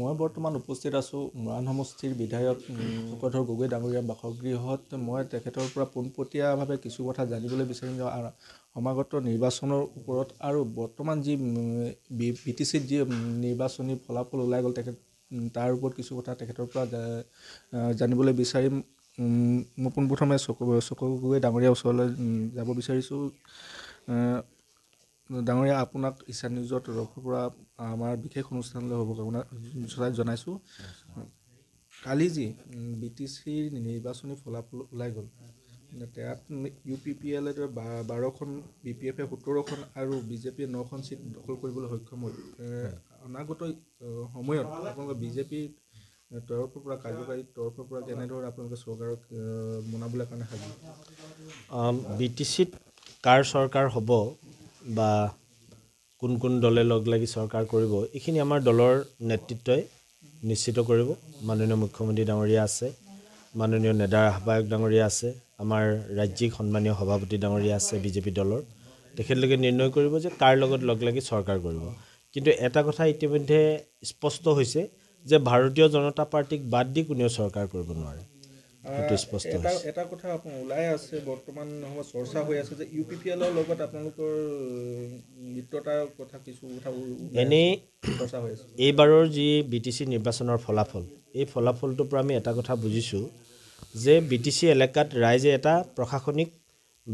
মই বৰ্তমান উপস্থিত আছোঁ মৰাণ সমষ্টিৰ বিধায়ক শোকধৰ গগৈ ডাঙৰীয়া বাসগৃহত মই তেখেতৰ পৰা পোনপটীয়াভাৱে কিছু কথা জানিবলৈ বিচাৰিম সমাগত নিৰ্বাচনৰ ওপৰত আৰু বৰ্তমান যি বি টি চিত যি নিৰ্বাচনী ফলাফল ওলাই গ'ল তেখেত তাৰ ওপৰত কিছু কথা তেখেতৰ পৰা জানিবলৈ বিচাৰিম মই পোনপ্ৰথমে চকু চকু গগৈ ডাঙৰীয়া ওচৰলৈ যাব বিচাৰিছোঁ ডাঙৰীয়া আপোনাক ইছা নিউজৰ তৰফৰ পৰা আমাৰ বিশেষ অনুষ্ঠানলৈ হ'ব জনাইছোঁ কালি যি বি টি চিৰ নিৰ্বাচনী ফলাফল ওলাই গ'ল তাত ইউ পি পি এলে বা বাৰখন বি পি এফে সোতৰখন আৰু বিজেপিয়ে নখন চিট দখল কৰিবলৈ সক্ষম হ'ল অনাগত সময়ত আপোনালোকে বিজেপিৰ তৰফৰ পৰা কাৰ্যকাৰী তৰফৰ পৰা কেনেধৰণে আপোনালোকে চৰকাৰক বনাবলৈ কাৰণে সাজু বি টি চিত কাৰ চৰকাৰ হ'ব বা কোন কোন দলে লগ লাগি চৰকাৰ কৰিব এইখিনি আমাৰ দলৰ নেতৃত্বই নিশ্চিত কৰিব মাননীয় মুখ্যমন্ত্ৰী ডাঙৰীয়া আছে মাননীয় নেডাৰ আহ্বায়ক ডাঙৰীয়া আছে আমাৰ ৰাজ্যিক সন্মানীয় সভাপতি ডাঙৰীয়া আছে বিজেপি দলৰ তেখেতলোকে নিৰ্ণয় কৰিব যে কাৰ লগত লগ লাগি চৰকাৰ কৰিব কিন্তু এটা কথা ইতিমধ্যে স্পষ্ট হৈছে যে ভাৰতীয় জনতা পাৰ্টীক বাদ দি কোনেও চৰকাৰ কৰিব নোৱাৰে এটা কথা ওলাই আছে বৰ্তমান নহয় চৰ্চা হৈ আছে যে ইউ পি পি এলৰ লগত আপোনালোকৰ মিত্ৰতাৰ কথা কিছু কথা এনেই চৰ্চা হৈ আছে এইবাৰৰ যি বি টি চি নিৰ্বাচনৰ ফলাফল এই ফলাফলটোৰ পৰা আমি এটা কথা বুজিছোঁ যে বি টি চি এলেকাত ৰাইজে এটা প্ৰশাসনিক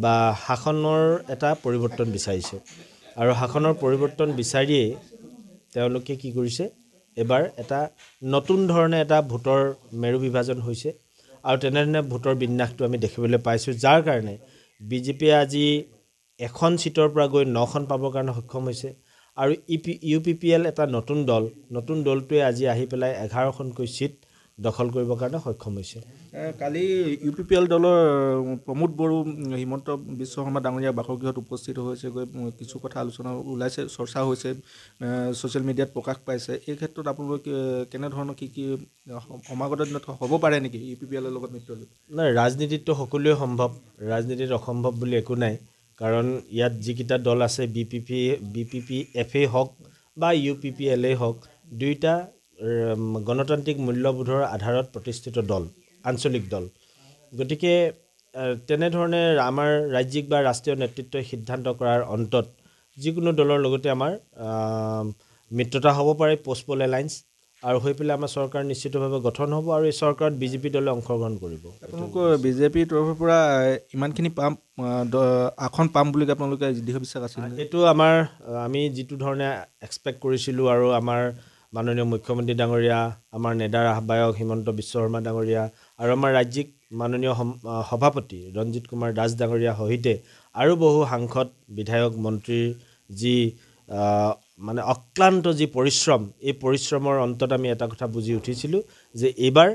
বা শাসনৰ এটা পৰিৱৰ্তন বিচাৰিছে আৰু শাসনৰ পৰিৱৰ্তন বিচাৰিয়েই তেওঁলোকে কি কৰিছে এবাৰ এটা নতুন ধৰণে এটা ভোটৰ মেৰু বিভাজন হৈছে আৰু তেনেধৰণে ভোটৰ বিন্যাসটো আমি দেখিবলৈ পাইছোঁ যাৰ কাৰণে বিজেপিয়ে আজি এখন ছিটৰ পৰা গৈ নখন পাবৰ কাৰণে সক্ষম হৈছে আৰু U P U P P L এটা নতুন দল নতুন দলটোৱে আজি আহি পেলাই এঘাৰখনকৈ ছিট দখল কৰিবৰ কাৰণে সক্ষম হৈছে কালি ইউ পি পি এল দলৰ প্ৰমোদ বড়ো হিমন্ত বিশ্ব শৰ্মা ডাঙৰীয়া বাসগৃহত উপস্থিত হৈছে গৈ কিছু কথা আলোচনা ওলাইছে চৰ্চা হৈছে ছ'চিয়েল মিডিয়াত প্ৰকাশ পাইছে এই ক্ষেত্ৰত আপোনালোকে কেনেধৰণৰ কি কি সমাগত দিনত হ'ব পাৰে নেকি ইউ পি পি এলৰ লগত মিত্ৰ নাই ৰাজনীতিততো সকলোৱে সম্ভৱ ৰাজনীতিত অসম্ভৱ বুলি একো নাই কাৰণ ইয়াত যিকেইটা দল আছে B P P B P P এফেই হওক বা ইউ পি পি এলেই হওক দুয়োটা গণতান্ত্ৰিক মূল্যবোধৰ আধাৰত প্ৰতিষ্ঠিত দল আঞ্চলিক দল গতিকে তেনেধৰণে আমাৰ ৰাজ্যিক বা ৰাষ্ট্ৰীয় নেতৃত্বই সিদ্ধান্ত কৰাৰ অন্তত যিকোনো দলৰ লগতে আমাৰ মিত্ৰতা হ'ব পাৰে পষ্টপল এলায়েঞ্চ আৰু হৈ পেলাই আমাৰ চৰকাৰ নিশ্চিতভাৱে গঠন হ'ব আৰু এই চৰকাৰত বিজেপি দলে অংশগ্ৰহণ কৰিব আপোনালোকৰ বিজেপিৰ তৰফৰ পৰা ইমানখিনি পাম আসন পাম বুলি আপোনালোকে দৃঢ় বিশ্বাস আছে সেইটো আমাৰ আমি যিটো ধৰণে এক্সপেক্ট কৰিছিলোঁ আৰু আমাৰ মাননীয় মুখ্যমন্ত্ৰী ডাঙৰীয়া আমাৰ নেডাৰ আহ্বায়ক হিমন্ত বিশ্ব শৰ্মা ডাঙৰীয়া আৰু আমাৰ ৰাজ্যিক মাননীয় সভাপতি ৰঞ্জিত কুমাৰ দাস ডাঙৰীয়াৰ সৈতে আৰু বহু সাংসদ বিধায়ক মন্ত্ৰীৰ যি মানে অক্লান্ত যি পৰিশ্ৰম এই পৰিশ্ৰমৰ অন্তত আমি এটা কথা বুজি উঠিছিলোঁ যে এইবাৰ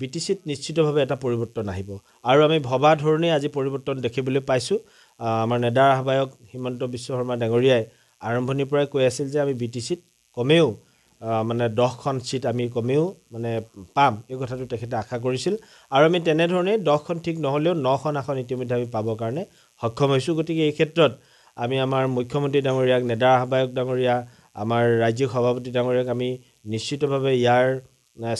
বি টি চিত নিশ্চিতভাৱে এটা পৰিৱৰ্তন আহিব আৰু আমি ভবা ধৰণেই আজি পৰিৱৰ্তন দেখিবলৈ পাইছোঁ আমাৰ নেডাৰ আহ্বায়ক হিমন্ত বিশ্ব শৰ্মা ডাঙৰীয়াই আৰম্ভণিৰ পৰাই কৈ আছিল যে আমি বি টি চিত কমেও মানে দহখন ছিট আমি কমেও মানে পাম এই কথাটো তেখেতে আশা কৰিছিল আৰু আমি তেনেধৰণেই দহখন ঠিক নহ'লেও নখন আসন ইতিমধ্যে আমি পাবৰ কাৰণে সক্ষম হৈছোঁ গতিকে এই ক্ষেত্ৰত আমি আমাৰ মুখ্যমন্ত্ৰী ডাঙৰীয়াক নেডাৰ আহ্বায়ক ডাঙৰীয়া আমাৰ ৰাজ্যিক সভাপতি ডাঙৰীয়াক আমি নিশ্চিতভাৱে ইয়াৰ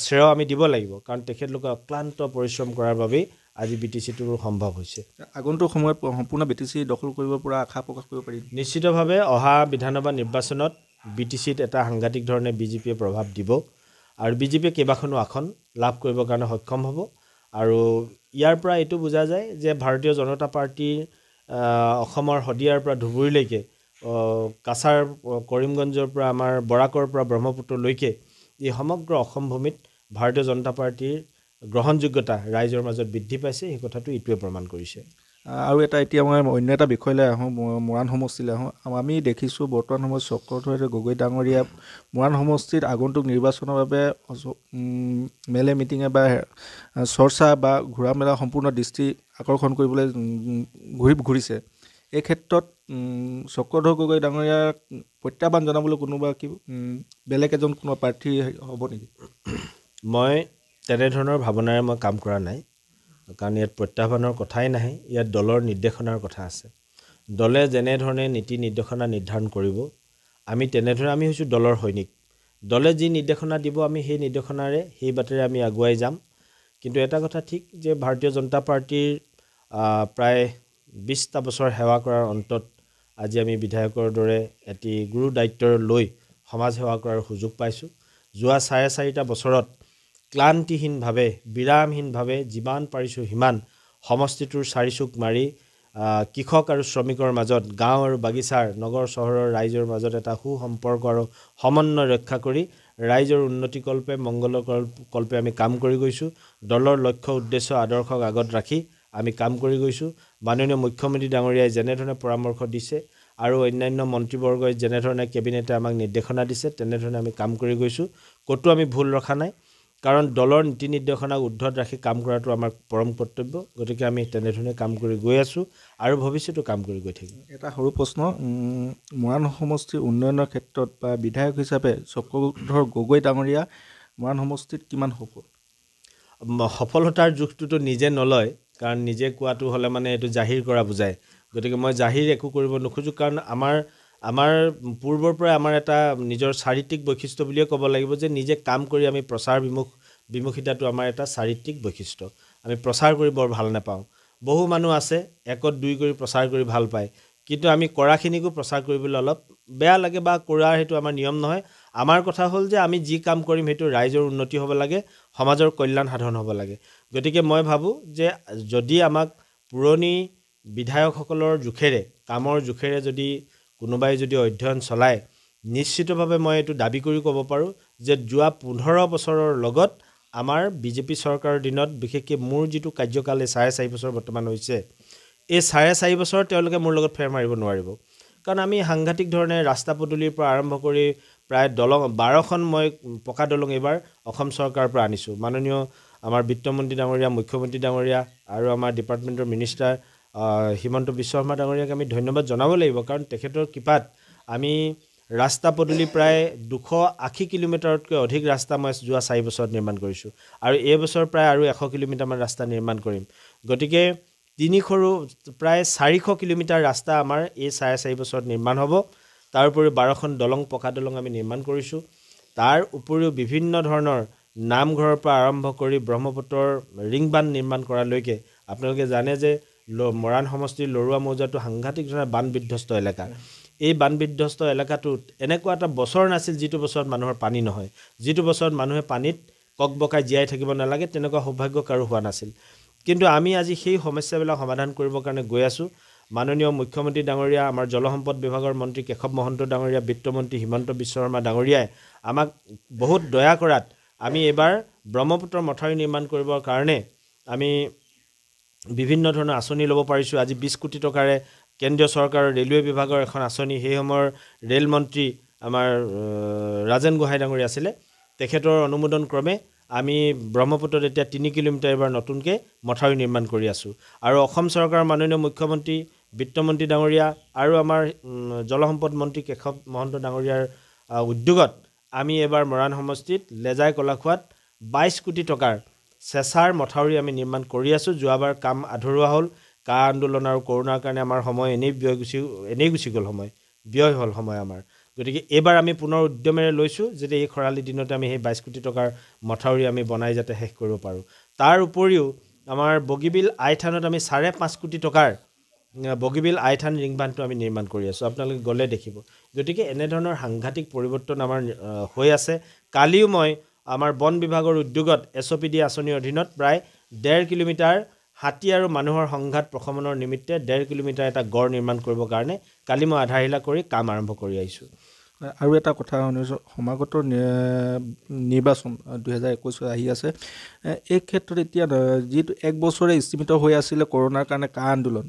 শ্ৰেয় আমি দিব লাগিব কাৰণ তেখেতলোকে অক্লান্ত পৰিশ্ৰম কৰাৰ বাবেই আজি বি টি চিটো সম্ভৱ হৈছে আগন্তুক সময়ত সম্পূৰ্ণ বি টি চি দখল কৰিব পৰা আশা প্ৰকাশ কৰিব পাৰি নিশ্চিতভাৱে অহা বিধানসভা নিৰ্বাচনত বি টি চিত এটা সাংঘাতিক ধৰণে বিজেপিয়ে প্ৰভাৱ দিব আৰু বিজেপিয়ে কেইবাখনো আসন লাভ কৰিবৰ কাৰণে সক্ষম হ'ব আৰু ইয়াৰ পৰা এইটো বুজা যায় যে ভাৰতীয় জনতা পাৰ্টীৰ অসমৰ শদিয়াৰ পৰা ধুবুৰীলৈকে কাছাৰ কৰিমগঞ্জৰ পৰা আমাৰ বৰাকৰ পৰা ব্ৰহ্মপুত্ৰলৈকে এই সমগ্ৰ অসম ভূমিত ভাৰতীয় জনতা পাৰ্টীৰ গ্ৰহণযোগ্যতা ৰাইজৰ মাজত বৃদ্ধি পাইছে সেই কথাটো ইটোৱে প্ৰমাণ কৰিছে আৰু এটা এতিয়া মই অন্য এটা বিষয়লৈ আহোঁ মৰাণ সমষ্টিলৈ আহোঁ আমি দেখিছোঁ বৰ্তমান সময়ত চক্ৰধৰ গগৈ ডাঙৰীয়া মৰাণ সমষ্টিত আগন্তুক নিৰ্বাচনৰ বাবে মেলে মিটিঙে বা চৰ্চা বা ঘূৰা মেলা সম্পূৰ্ণ দৃষ্টি আকৰ্ষণ কৰিবলৈ ঘূৰি ঘূৰিছে এই ক্ষেত্ৰত চক্ৰধৰ গগৈ ডাঙৰীয়াক প্ৰত্যাহ্বান জনাবলৈ কোনোবা কি বেলেগ এজন কোনোবা প্ৰাৰ্থী হ'ব নেকি মই তেনেধৰণৰ ভাৱনাৰে মই কাম কৰা নাই কাৰণ ইয়াত প্ৰত্যাহ্বানৰ কথাই নাহে ইয়াত দলৰ নিৰ্দেশনাৰ কথা আছে দলে যেনেধৰণে নীতি নিৰ্দেশনা নিৰ্ধাৰণ কৰিব আমি তেনেধৰণে আমি হৈছোঁ দলৰ সৈনিক দলে যি নিৰ্দেশনা দিব আমি সেই নিৰ্দেশনাৰে সেই বাটেৰে আমি আগুৱাই যাম কিন্তু এটা কথা ঠিক যে ভাৰতীয় জনতা পাৰ্টীৰ প্ৰায় বিছটা বছৰ সেৱা কৰাৰ অন্তত আজি আমি বিধায়কৰ দৰে এটি গুৰু দায়িত্ব লৈ সমাজ সেৱা কৰাৰ সুযোগ পাইছোঁ যোৱা চাৰে চাৰিটা বছৰত ক্লান্তিহীনভাৱে বিৰামহীনভাৱে যিমান পাৰিছোঁ সিমান সমষ্টিটোৰ চাৰিচুক মাৰি কৃষক আৰু শ্ৰমিকৰ মাজত গাঁও আৰু বাগিচাৰ নগৰ চহৰৰ ৰাইজৰ মাজত এটা সু সম্পৰ্ক আৰু সমন্বয় ৰক্ষা কৰি ৰাইজৰ উন্নতিকল্পে মংগল কল্পে আমি কাম কৰি গৈছোঁ দলৰ লক্ষ্য উদ্দেশ্য আদৰ্শক আগত ৰাখি আমি কাম কৰি গৈছোঁ মাননীয় মুখ্যমন্ত্ৰী ডাঙৰীয়াই যেনেধৰণে পৰামৰ্শ দিছে আৰু অন্যান্য মন্ত্ৰীবৰ্গই যেনেধৰণে কেবিনেটে আমাক নিৰ্দেশনা দিছে তেনেধৰণে আমি কাম কৰি গৈছোঁ ক'তো আমি ভুল ৰখা নাই কাৰণ দলৰ নীতি নিৰ্দেশনাক উদ্ধত ৰাখি কাম কৰাটো আমাৰ পৰম কৰ্তব্য গতিকে আমি তেনেধৰণে কাম কৰি গৈ আছোঁ আৰু ভৱিষ্যতেও কাম কৰি গৈ থাকিম এটা সৰু প্ৰশ্ন মৰাণ সমষ্টিৰ উন্নয়নৰ ক্ষেত্ৰত বা বিধায়ক হিচাপে চক্ৰধৰ গগৈ ডাঙৰীয়া মৰাণ সমষ্টিত কিমান সফল সফলতাৰ জোখটোতো নিজে নলয় কাৰণ নিজে কোৱাটো হ'লে মানে এইটো জাহিৰ কৰা বুজায় গতিকে মই জাহিৰ একো কৰিব নোখোজোঁ কাৰণ আমাৰ আমাৰ পূৰ্বৰ পৰাই আমাৰ এটা নিজৰ চাৰিত্ৰিক বৈশিষ্ট্য বুলিয়ে ক'ব লাগিব যে নিজে কাম কৰি আমি প্ৰচাৰ বিমুখ বিমুখিতাটো আমাৰ এটা চাৰিত্ৰিক বৈশিষ্ট্য আমি প্ৰচাৰ কৰি বৰ ভাল নাপাওঁ বহু মানুহ আছে একত দুই কৰি প্ৰচাৰ কৰি ভাল পায় কিন্তু আমি কৰাখিনিকো প্ৰচাৰ কৰিবলৈ অলপ বেয়া লাগে বা কৰাৰ সেইটো আমাৰ নিয়ম নহয় আমাৰ কথা হ'ল যে আমি যি কাম কৰিম সেইটো ৰাইজৰ উন্নতি হ'ব লাগে সমাজৰ কল্যাণ সাধন হ'ব লাগে গতিকে মই ভাবোঁ যে যদি আমাক পুৰণি বিধায়কসকলৰ জোখেৰে কামৰ জোখেৰে যদি কোনোবাই যদি অধ্যয়ন চলায় নিশ্চিতভাৱে মই এইটো দাবী কৰি ক'ব পাৰোঁ যে যোৱা পোন্ধৰ বছৰৰ লগত আমাৰ বিজেপি চৰকাৰৰ দিনত বিশেষকৈ মোৰ যিটো কাৰ্যকাল এই চাৰে চাৰি বছৰ বৰ্তমান হৈছে এই চাৰে চাৰি বছৰ তেওঁলোকে মোৰ লগত ফেৰ মাৰিব নোৱাৰিব কাৰণ আমি সাংঘাতিক ধৰণে ৰাস্তা পদূলিৰ পৰা আৰম্ভ কৰি প্ৰায় দলং বাৰখন মই পকা দলং এইবাৰ অসম চৰকাৰৰ পৰা আনিছোঁ মাননীয় আমাৰ বিত্তমন্ত্ৰী ডাঙৰীয়া মুখ্যমন্ত্ৰী ডাঙৰীয়া আৰু আমাৰ ডিপাৰ্টমেণ্টৰ মিনিষ্টাৰ হিমন্ত বিশ্ব শৰ্মা ডাঙৰীয়াক আমি ধন্যবাদ জনাব লাগিব কাৰণ তেখেতৰ কৃপাত আমি ৰাস্তা পদূলি প্ৰায় দুশ আশী কিলোমিটাৰতকৈ অধিক ৰাস্তা মই যোৱা চাৰি বছৰত নিৰ্মাণ কৰিছোঁ আৰু এই বছৰ প্ৰায় আৰু এশ কিলোমিটাৰমান ৰাস্তা নিৰ্মাণ কৰিম গতিকে তিনিশৰো প্ৰায় চাৰিশ কিলোমিটাৰ ৰাস্তা আমাৰ এই চাৰে চাৰি বছৰত নিৰ্মাণ হ'ব তাৰ উপৰিও বাৰখন দলং পকা দলং আমি নিৰ্মাণ কৰিছোঁ তাৰ উপৰিও বিভিন্ন ধৰণৰ নামঘৰৰ পৰা আৰম্ভ কৰি ব্ৰহ্মপুত্ৰৰ ৰিং বান্ধ নিৰ্মাণ কৰালৈকে আপোনালোকে জানে যে ল মৰাণ সমষ্টিৰ লৰুৱা মৌজাটো সাংঘাতিক ধৰণে বান বিধ্বস্ত এলেকা এই বান বিধ্বস্ত এলেকাটোত এনেকুৱা এটা বছৰ নাছিল যিটো বছৰত মানুহৰ পানী নহয় যিটো বছৰত মানুহে পানীত কক বকাই জীয়াই থাকিব নালাগে তেনেকুৱা সৌভাগ্য কাৰো হোৱা নাছিল কিন্তু আমি আজি সেই সমস্যাবিলাক সমাধান কৰিবৰ কাৰণে গৈ আছোঁ মাননীয় মুখ্যমন্ত্ৰী ডাঙৰীয়া আমাৰ জলসম্পদ বিভাগৰ মন্ত্ৰী কেশৱ মহন্ত ডাঙৰীয়া বিত্তমন্ত্ৰী হিমন্ত বিশ্ব শৰ্মা ডাঙৰীয়াই আমাক বহুত দয়া কৰাত আমি এইবাৰ ব্ৰহ্মপুত্ৰ মথাউৰি নিৰ্মাণ কৰিবৰ কাৰণে আমি বিভিন্ন ধৰণৰ আঁচনি ল'ব পাৰিছোঁ আজি বিছ কোটি টকাৰে কেন্দ্ৰীয় চৰকাৰৰ ৰেলৱে বিভাগৰ এখন আঁচনি সেই সময়ৰ ৰে'লমন্ত্ৰী আমাৰ ৰাজেন গোহাঁই ডাঙৰীয়া আছিলে তেখেতৰ অনুমোদন ক্ৰমে আমি ব্ৰহ্মপুত্ৰত এতিয়া তিনি কিলোমিটাৰ এইবাৰ নতুনকৈ মথাউৰি নিৰ্মাণ কৰি আছোঁ আৰু অসম চৰকাৰৰ মাননীয় মুখ্যমন্ত্ৰী বিত্তমন্ত্ৰী ডাঙৰীয়া আৰু আমাৰ জলসম্পদ মন্ত্ৰী কেশৱ মহন্ত ডাঙৰীয়াৰ উদ্যোগত আমি এইবাৰ মৰাণ সমষ্টিত লেজাই কলাখোৱাত বাইছ কোটি টকাৰ চেঁচাৰ মথাউৰি আমি নিৰ্মাণ কৰি আছোঁ যোৱাবাৰ কাম আধৰুৱা হ'ল কা আন্দোলন আৰু কৰোণাৰ কাৰণে আমাৰ সময় এনেই ব্যয় গুচি এনেই গুচি গ'ল সময় ব্যয় হ'ল সময় আমাৰ গতিকে এইবাৰ আমি পুনৰ উদ্যমেৰে লৈছোঁ যাতে এই খৰালি দিনতে আমি সেই বাইছ কোটি টকাৰ মথাউৰি আমি বনাই যাতে শেষ কৰিব পাৰোঁ তাৰ উপৰিও আমাৰ বগীবিল আই থানত আমি চাৰে পাঁচ কোটি টকাৰ বগীবিল আই থান ৰিং বান্ধটো আমি নিৰ্মাণ কৰি আছোঁ আপোনালোকে গ'লে দেখিব গতিকে এনেধৰণৰ সাংঘাতিক পৰিৱৰ্তন আমাৰ হৈ আছে কালিও মই আমাৰ বন বিভাগৰ উদ্যোগত এছ অ' পি ডি আঁচনিৰ অধীনত প্ৰায় ডেৰ কিলোমিটাৰ হাতী আৰু মানুহৰ সংঘাত প্ৰশমনৰ নিমিত্তে ডেৰ কিলোমিটাৰ এটা গড় নিৰ্মাণ কৰিবৰ কাৰণে কালি মই আধাৰশিলা কৰি কাম আৰম্ভ কৰি আহিছোঁ আৰু এটা কথা শুনিছোঁ সমাগত নিৰ্বাচন দুহেজাৰ একৈছ আহি আছে এই ক্ষেত্ৰত এতিয়া যিটো এক বছৰে স্তীমিত হৈ আছিলে কৰোণাৰ কাৰণে কা আন্দোলন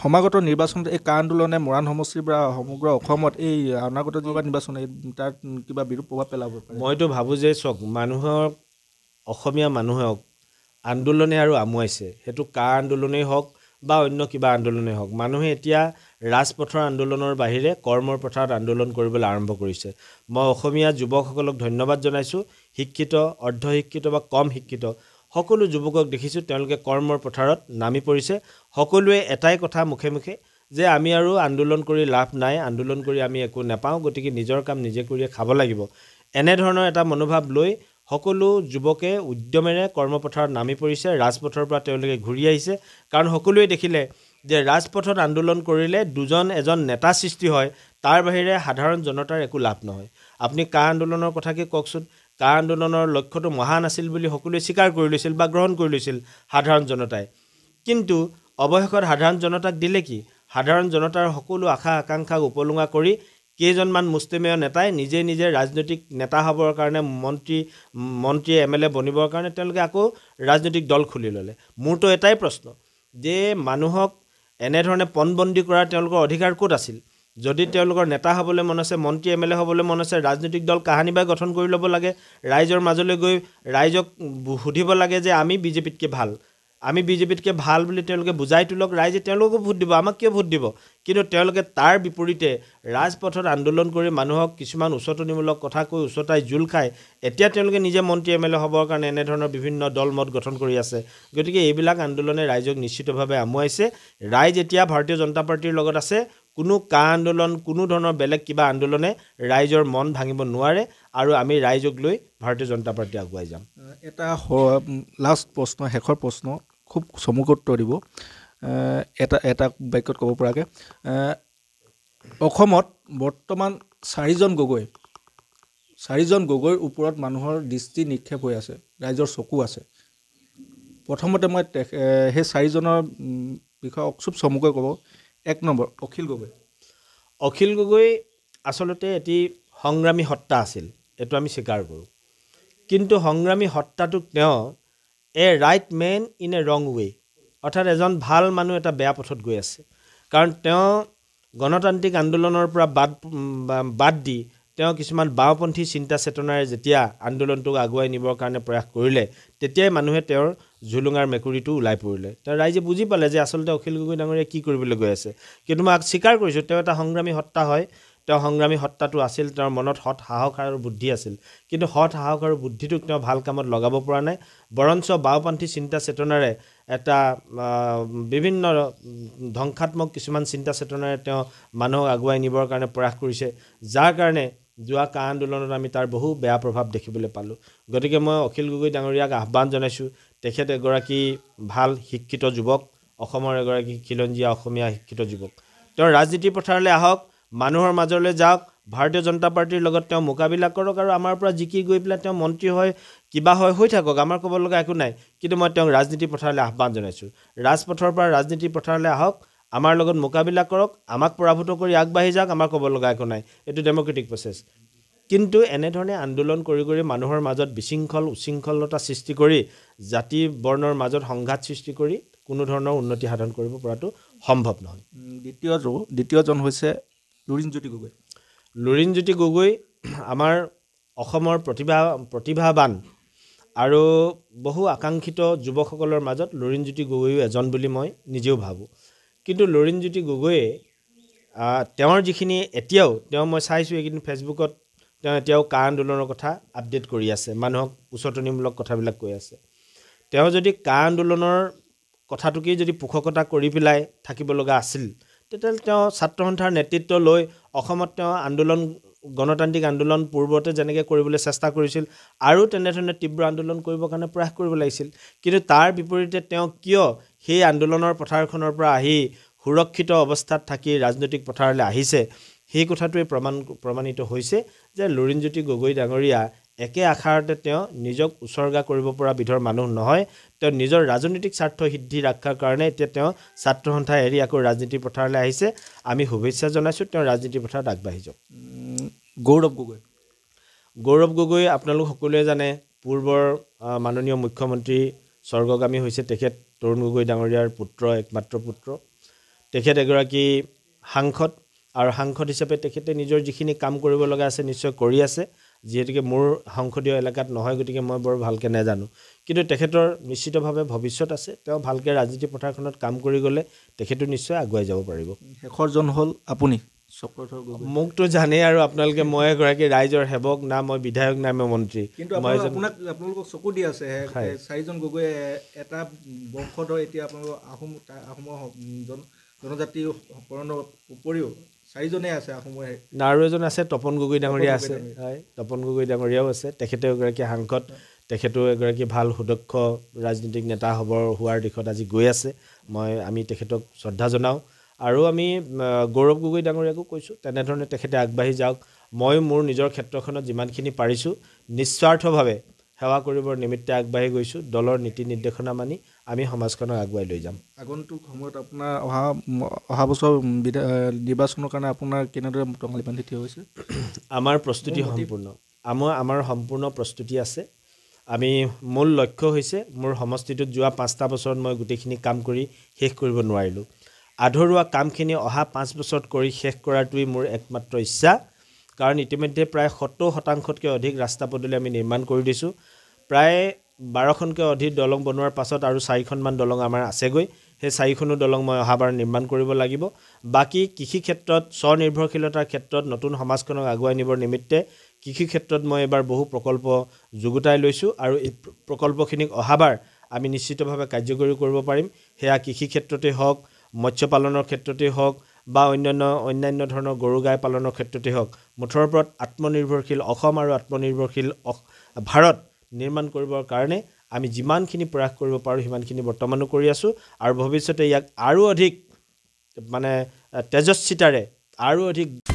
সমাগত নিৰ্বাচনত এই কা আন্দোলনে মৰাণ সমষ্টিৰ পৰা সমগ্ৰ অসমত এই অনাগত যিবিলাক নিৰ্বাচন তাত কিবা বিৰূপ প্ৰভাৱ পেলাব পাৰে মইতো ভাবোঁ যে চাওক মানুহক অসমীয়া মানুহক আন্দোলনে আৰু আমুৱাইছে সেইটো কা আন্দোলনেই হওক বা অন্য কিবা আন্দোলনেই হওক মানুহে এতিয়া ৰাজপথৰ আন্দোলনৰ বাহিৰে কৰ্মৰ পথাৰত আন্দোলন কৰিবলৈ আৰম্ভ কৰিছে মই অসমীয়া যুৱকসকলক ধন্যবাদ জনাইছোঁ শিক্ষিত অৰ্ধশিক্ষিত বা কম শিক্ষিত সকলো যুৱকক দেখিছোঁ তেওঁলোকে কৰ্মৰ পথাৰত নামি পৰিছে সকলোৱে এটাই কথা মুখে মুখে যে আমি আৰু আন্দোলন কৰি লাভ নাই আন্দোলন কৰি আমি একো নাপাওঁ গতিকে নিজৰ কাম নিজে কৰিয়ে খাব লাগিব এনেধৰণৰ এটা মনোভাৱ লৈ সকলো যুৱকে উদ্যমেৰে কৰ্মপথাৰত নামি পৰিছে ৰাজপথৰ পৰা তেওঁলোকে ঘূৰি আহিছে কাৰণ সকলোৱে দেখিলে যে ৰাজপথত আন্দোলন কৰিলে দুজন এজন নেতা সৃষ্টি হয় তাৰ বাহিৰে সাধাৰণ জনতাৰ একো লাভ নহয় আপুনি কা আন্দোলনৰ কথাকে কওকচোন কা আন্দোলনৰ লক্ষ্যটো মহান আছিল বুলি সকলোৱে স্বীকাৰ কৰি লৈছিল বা গ্ৰহণ কৰি লৈছিল সাধাৰণ জনতাই কিন্তু অৱশেষত সাধাৰণ জনতাক দিলে কি সাধাৰণ জনতাৰ সকলো আশা আকাংক্ষাক উপলুঙা কৰি কেইজনমান মুষ্টিমেয় নেতাই নিজে নিজে ৰাজনৈতিক নেতা হ'বৰ কাৰণে মন্ত্ৰী মন্ত্ৰী এম এল এ বনিবৰ কাৰণে তেওঁলোকে আকৌ ৰাজনৈতিক দল খুলি ল'লে মোৰতো এটাই প্ৰশ্ন যে মানুহক এনেধৰণে পণবন্দী কৰাৰ তেওঁলোকৰ অধিকাৰ ক'ত আছিল যদি তেওঁলোকৰ নেতা হ'বলৈ মন আছে মন্ত্ৰী এম এল এ হ'বলৈ মন আছে ৰাজনৈতিক দল কাহানী বাই গঠন কৰি ল'ব লাগে ৰাইজৰ মাজলৈ গৈ ৰাইজক সুধিব লাগে যে আমি বিজেপিতকৈ ভাল আমি বিজেপিতকৈ ভাল বুলি তেওঁলোকে বুজাই তোলক ৰাইজে তেওঁলোককো ভোট দিব আমাক কিয় ভোট দিব কিন্তু তেওঁলোকে তাৰ বিপৰীতে ৰাজপথত আন্দোলন কৰি মানুহক কিছুমান উচতনিমূলক কথা কৈ উচতাই জোল খায় এতিয়া তেওঁলোকে নিজে মন্ত্ৰী এম এল এ হ'বৰ কাৰণে এনেধৰণৰ বিভিন্ন দল মত গঠন কৰি আছে গতিকে এইবিলাক আন্দোলনে ৰাইজক নিশ্চিতভাৱে আমুৱাইছে ৰাইজ এতিয়া ভাৰতীয় জনতা পাৰ্টীৰ লগত আছে কোনো কা আন্দোলন কোনো ধৰণৰ বেলেগ কিবা আন্দোলনে ৰাইজৰ মন ভাঙিব নোৱাৰে আৰু আমি ৰাইজক লৈ ভাৰতীয় জনতা পাৰ্টি আগুৱাই যাম এটা লাষ্ট প্ৰশ্ন শেষৰ প্ৰশ্ন খুব চমুকত্তৰ দিব এটা এটা বাক্যত ক'ব পৰাকৈ অসমত বৰ্তমান চাৰিজন গগৈ চাৰিজন গগৈৰ ওপৰত মানুহৰ দৃষ্টি নিক্ষেপ হৈ আছে ৰাইজৰ চকু আছে প্ৰথমতে মই তেখে সেই চাৰিজনৰ বিষয়ে অকচুপ চমুকৈ ক'ব এক নম্বৰ অখিল গগৈ অখিল গগৈ আচলতে এটি সংগ্ৰামী সত্তা আছিল এইটো আমি স্বীকাৰ কৰোঁ কিন্তু সংগ্ৰামী সত্তাটোক তেওঁ a right man in a wrong way অৰ্থাৎ এজন ভাল মানুহ এটা বেয়া পথত গৈ আছে কাৰণ তেওঁ গণতান্ত্ৰিক আন্দোলনৰ পৰা বাদ বাদ দি তেওঁ কিছুমান বাওঁপন্থী চিন্তা চেতনাৰে যেতিয়া আন্দোলনটোক আগুৱাই নিবৰ কাৰণে প্ৰয়াস কৰিলে তেতিয়াই মানুহে তেওঁৰ জুলুঙাৰ মেকুৰীটো ওলাই পৰিলে তেওঁ ৰাইজে বুজি পালে যে আচলতে অখিল গগৈ ডাঙৰীয়াই কি কৰিবলৈ গৈ আছে কিন্তু মই স্বীকাৰ কৰিছোঁ তেওঁ এটা সংগ্ৰামী সত্তা হয় তেওঁ সংগ্ৰামী সত্তাটো আছিল তেওঁৰ মনত সৎ সাহস আৰু বুদ্ধি আছিল কিন্তু সৎ সাহস আৰু বুদ্ধিটোক তেওঁ ভাল কামত লগাব পৰা নাই বৰঞ্চ বাওঁপন্থী চিন্তা চেতনাৰে এটা বিভিন্ন ধ্বংসাত্মক কিছুমান চিন্তা চেতনাৰে তেওঁ মানুহক আগুৱাই নিবৰ কাৰণে প্ৰয়াস কৰিছে যাৰ কাৰণে যোৱা কা আন্দোলনত আমি তাৰ বহু বেয়া প্ৰভাৱ দেখিবলৈ পালোঁ গতিকে মই অখিল গগৈ ডাঙৰীয়াক আহ্বান জনাইছোঁ তেখেত এগৰাকী ভাল শিক্ষিত যুৱক অসমৰ এগৰাকী খিলঞ্জীয়া অসমীয়া শিক্ষিত যুৱক তেওঁ ৰাজনীতি পথাৰলৈ আহক মানুহৰ মাজলৈ যাওক ভাৰতীয় জনতা পাৰ্টীৰ লগত তেওঁ মোকাবিলা কৰক আৰু আমাৰ পৰা জিকি গৈ পেলাই তেওঁ মন্ত্ৰী হয় কিবা হয় হৈ থাকক আমাৰ ক'ব লগা একো নাই কিন্তু মই তেওঁক ৰাজনীতি পথাৰলৈ আহ্বান জনাইছোঁ ৰাজপথৰ পৰা ৰাজনীতি পথাৰলৈ আহক আমাৰ লগত মোকাবিলা কৰক আমাক পৰাভূত কৰি আগবাঢ়ি যাওক আমাৰ ক'ব লগা একো নাই এইটো ডেম'ক্ৰেটিক প্ৰচেছ কিন্তু এনেধৰণে আন্দোলন কৰি কৰি মানুহৰ মাজত বিশৃংখল উশৃংখলতা সৃষ্টি কৰি জাতি বৰ্ণৰ মাজত সংঘাত সৃষ্টি কৰি কোনো ধৰণৰ উন্নতি সাধন কৰিব পৰাটো সম্ভৱ নহয় দ্বিতীয়জন দ্বিতীয়জন হৈছে লুৰিণজ্যোতি গগৈ লুৰিণজ্যোতি গগৈ আমাৰ অসমৰ প্ৰতিভা প্ৰতিভাবান আৰু বহু আকাংক্ষিত যুৱকসকলৰ মাজত লুৰিণজ্যোতি গগৈও এজন বুলি মই নিজেও ভাবোঁ কিন্তু লৰিণজ্যোতি গগৈয়ে তেওঁৰ যিখিনি এতিয়াও তেওঁ মই চাইছোঁ এইকেইদিন ফেচবুকত তেওঁ এতিয়াও কা আন্দোলনৰ কথা আপডেট কৰি আছে মানুহক উচতনিমূলক কথাবিলাক কৈ আছে তেওঁ যদি কা আন্দোলনৰ কথাটোকেই যদি পোষকতা কৰি পেলাই থাকিব লগা আছিল তেতিয়াহ'লে তেওঁ ছাত্ৰ সন্থাৰ নেতৃত্ব লৈ অসমত তেওঁ আন্দোলন গণতান্ত্ৰিক আন্দোলন পূৰ্বতে যেনেকৈ কৰিবলৈ চেষ্টা কৰিছিল আৰু তেনেধৰণে তীব্ৰ আন্দোলন কৰিবৰ কাৰণে প্ৰয়াস কৰিব লাগিছিল কিন্তু তাৰ বিপৰীতে তেওঁ কিয় সেই আন্দোলনৰ পথাৰখনৰ পৰা আহি সুৰক্ষিত অৱস্থাত থাকি ৰাজনৈতিক পথাৰলৈ আহিছে সেই কথাটোৱে প্ৰমাণ প্ৰমাণিত হৈছে যে লুৰিণজ্যোতি গগৈ ডাঙৰীয়া একে আশাৰতে তেওঁ নিজক উচৰ্গা কৰিব পৰা বিধৰ মানুহ নহয় তেওঁ নিজৰ ৰাজনৈতিক স্বাৰ্থ সিদ্ধি ৰক্ষাৰ কাৰণে এতিয়া তেওঁ ছাত্ৰ সন্থা এৰি আকৌ ৰাজনীতি পথাৰলৈ আহিছে আমি শুভেচ্ছা জনাইছোঁ তেওঁ ৰাজনীতি পথাৰত আগবাঢ়ি যাওক গৌৰৱ গগৈ গৌৰৱ গগৈ আপোনালোক সকলোৱে জানে পূৰ্বৰ মাননীয় মুখ্যমন্ত্ৰী স্বৰ্গগামী হৈছে তেখেত তৰুণ গগৈ ডাঙৰীয়াৰ পুত্ৰ একমাত্ৰ পুত্ৰ তেখেত এগৰাকী সাংসদ আৰু সাংসদ হিচাপে তেখেতে নিজৰ যিখিনি কাম কৰিব লগা আছে নিশ্চয় কৰি আছে যিহেতুকে মোৰ সংসদীয় এলেকাত নহয় গতিকে মই বৰ ভালকৈ নাজানো কিন্তু তেখেতৰ নিশ্চিতভাৱে ভৱিষ্যত আছে তেওঁ ভালকৈ ৰাজনীতি পথাৰখনত কাম কৰি গ'লে তেখেতো নিশ্চয় আগুৱাই যাব পাৰিব শেষৰজন হ'ল আপুনি মোকতো জানেই আৰু আপোনালোকে মই এগৰাকী ৰাইজৰ সেৱক না মই বিধায়ক না মই মন্ত্ৰী আপোনালোকক চকু দি আছে চাৰিজন গগৈ এটা বংশধৰ এতিয়া আপোনালোকৰ আহোম আহোমৰ জন জনজাতিকৰণৰ উপৰিও চাৰিজনে আছে আহোমৰ আৰু এজন আছে তপন গগৈ ডাঙৰীয়া আছে হয় তপন গগৈ ডাঙৰীয়াও আছে তেখেতে এগৰাকী সাংসদ তেখেতেও এগৰাকী ভাল সুদক্ষ ৰাজনৈতিক নেতা হ'ব হোৱাৰ দিশত আজি গৈ আছে মই আমি তেখেতক শ্ৰদ্ধা জনাওঁ আৰু আমি গৌৰৱ গগৈ ডাঙৰীয়াকো কৈছোঁ তেনেধৰণে তেখেতে আগবাঢ়ি যাওক মই মোৰ নিজৰ ক্ষেত্ৰখনত যিমানখিনি পাৰিছোঁ নিস্বাৰ্থভাৱে সেৱা কৰিবৰ নিমিত্তে আগবাঢ়ি গৈছোঁ দলৰ নীতি নিৰ্দেশনা মানি আমি সমাজখনক আগুৱাই লৈ যাম আগন্তুক সময়ত আপোনাৰ অহা অহা বছৰ নিৰ্বাচনৰ কাৰণে আপোনাৰ কেনেদৰে টঙালী বান্ধি থিয় হৈছে আমাৰ প্ৰস্তুতি সম্পূৰ্ণ আমাৰ আমাৰ সম্পূৰ্ণ প্ৰস্তুতি আছে আমি মূল লক্ষ্য হৈছে মোৰ সমষ্টিটোত যোৱা পাঁচটা বছৰত মই গোটেইখিনি কাম কৰি শেষ কৰিব নোৱাৰিলোঁ আধৰুৱা কামখিনি অহা পাঁচ বছৰত কৰি শেষ কৰাটোৱেই মোৰ একমাত্ৰ ইচ্ছা কাৰণ ইতিমধ্যে প্ৰায় সত্তৰ শতাংশতকৈ অধিক ৰাস্তা পদূলি আমি নিৰ্মাণ কৰি দিছোঁ প্ৰায় বাৰখনকৈ অধিক দলং বনোৱাৰ পাছত আৰু চাৰিখনমান দলং আমাৰ আছেগৈ সেই চাৰিখনো দলং মই অহাবাৰ নিৰ্মাণ কৰিব লাগিব বাকী কৃষি ক্ষেত্ৰত স্বনিৰ্ভৰশীলতাৰ ক্ষেত্ৰত নতুন সমাজখনক আগুৱাই নিবৰ নিমিত্তে কৃষি ক্ষেত্ৰত মই এইবাৰ বহু প্ৰকল্প যুগুতাই লৈছোঁ আৰু এই প্ৰকল্পখিনিক অহাবাৰ আমি নিশ্চিতভাৱে কাৰ্যকৰী কৰিব পাৰিম সেয়া কৃষি ক্ষেত্ৰতেই হওক মৎস্য পালনৰ ক্ষেত্ৰতেই হওক বা অন্যান্য অন্যান্য ধৰণৰ গৰু গাই পালনৰ ক্ষেত্ৰতেই হওক মুঠৰ ওপৰত আত্মনিৰ্ভৰশীল অসম আৰু আত্মনিৰ্ভৰশীল ভাৰত নিৰ্মাণ কৰিবৰ কাৰণে আমি যিমানখিনি প্ৰয়াস কৰিব পাৰোঁ সিমানখিনি বৰ্তমানো কৰি আছোঁ আৰু ভৱিষ্যতে ইয়াক আৰু অধিক মানে তেজস্বিতাৰে আৰু অধিক